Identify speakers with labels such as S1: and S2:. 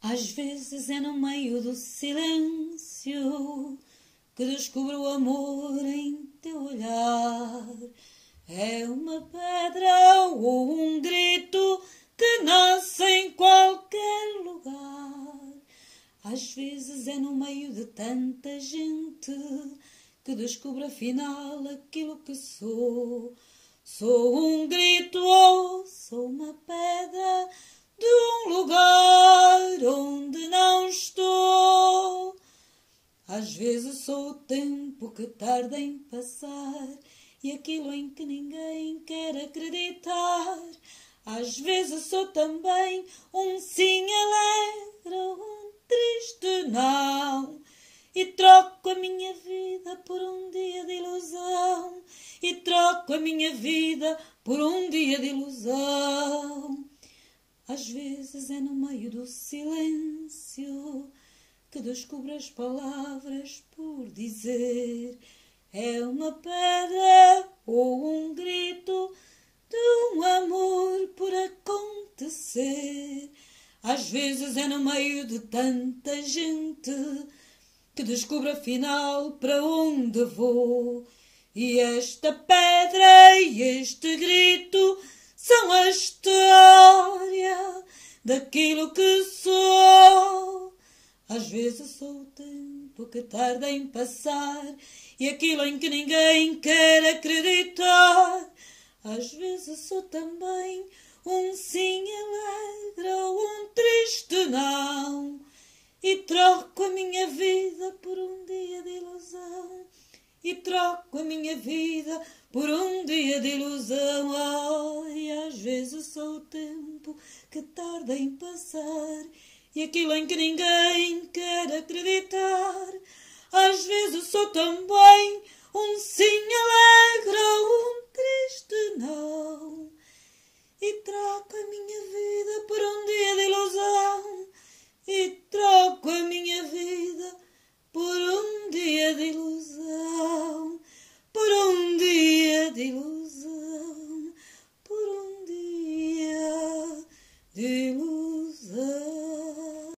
S1: Às vezes é no meio do silêncio que descubro o amor em teu olhar. É uma pedra ou um grito que nasce em qualquer lugar. Às vezes é no meio de tanta gente que descubro afinal aquilo que sou. Sou um grito ou sou uma pedra Às vezes sou o tempo que tarda em passar e aquilo em que ninguém quer acreditar. Às vezes sou também um sim alegre ou um triste não. E troco a minha vida por um dia de ilusão. E troco a minha vida por um dia de ilusão. Às vezes é no meio do silêncio que descubra as palavras por dizer. É uma pedra ou um grito de um amor por acontecer. Às vezes é no meio de tanta gente que descubro afinal para onde vou. E esta pedra e este grito são a história daquilo que sou. Às vezes sou o tempo que tarda em passar e aquilo em que ninguém quer acreditar. Às vezes sou também um sim alegre ou um triste não. E troco a minha vida por um dia de ilusão. E troco a minha vida por um dia de ilusão. Ai, e às vezes sou o tempo que tarda em passar e aquilo em que ninguém quer acreditar. Às vezes sou também um sinal